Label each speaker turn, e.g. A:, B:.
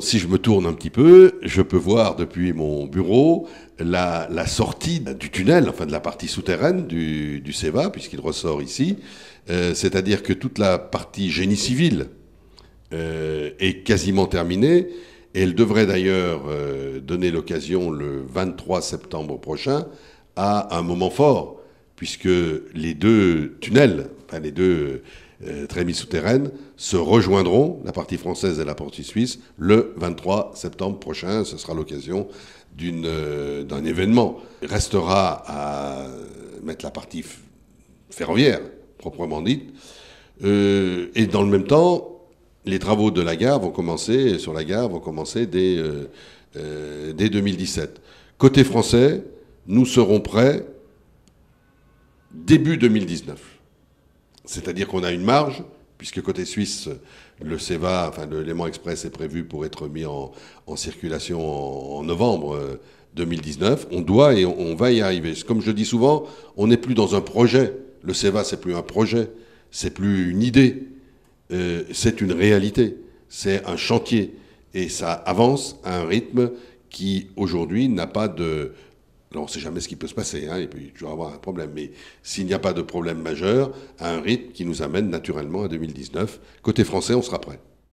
A: Si je me tourne un petit peu, je peux voir depuis mon bureau la, sortie du tunnel, enfin de la partie souterraine du, du CEVA, puisqu'il ressort ici. Euh, c'est-à-dire que toute la partie génie civil euh, est quasiment terminée. Et elle devrait d'ailleurs euh, donner l'occasion le 23 septembre prochain à un moment fort, puisque les deux tunnels, enfin les deux euh, mis souterraine, se rejoindront, la partie française et la partie suisse, le 23 septembre prochain. Ce sera l'occasion euh, d'un événement. Il restera à mettre la partie ferroviaire, proprement dite. Euh, et dans le même temps, les travaux de la gare vont commencer, sur la gare vont commencer dès, dès 2017. Côté français, nous serons prêts début 2019. C'est-à-dire qu'on a une marge, puisque côté suisse, le SEVA, enfin l'élément express est prévu pour être mis en, circulation en, novembre 2019. Euh, on doit et on, va y arriver. Comme je dis souvent, on n'est plus dans un projet. Le CEVA, c'est plus un projet, c'est plus une idée, euh, c'est une réalité, c'est un chantier. Et ça avance à un rythme qui, aujourd'hui, n'a pas de, alors on ne sait jamais ce qui peut se passer, hein, il peut toujours avoir un problème, mais s'il n'y a pas de problème majeur, à un rythme qui nous amène naturellement à 2019, côté français, on sera prêt.